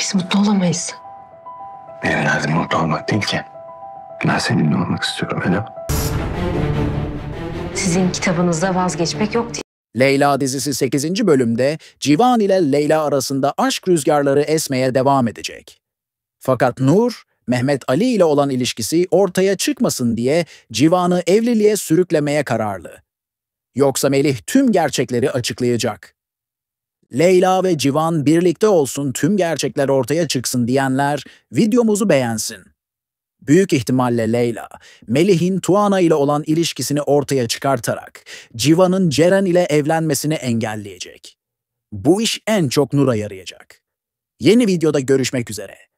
Biz mutlu olamayız. Benim derdim mutlu olmak değil ki. Ben seninle olmak istiyorum Ela. Sizin kitabınızda vazgeçmek yok değil. Leyla dizisi 8. bölümde Civan ile Leyla arasında aşk rüzgarları esmeye devam edecek. Fakat Nur, Mehmet Ali ile olan ilişkisi ortaya çıkmasın diye Civan'ı evliliğe sürüklemeye kararlı. Yoksa Melih tüm gerçekleri açıklayacak. Leyla ve Civan birlikte olsun tüm gerçekler ortaya çıksın diyenler videomuzu beğensin. Büyük ihtimalle Leyla, Melih'in Tuana ile olan ilişkisini ortaya çıkartarak Civan'ın Ceren ile evlenmesini engelleyecek. Bu iş en çok Nur'a yarayacak. Yeni videoda görüşmek üzere.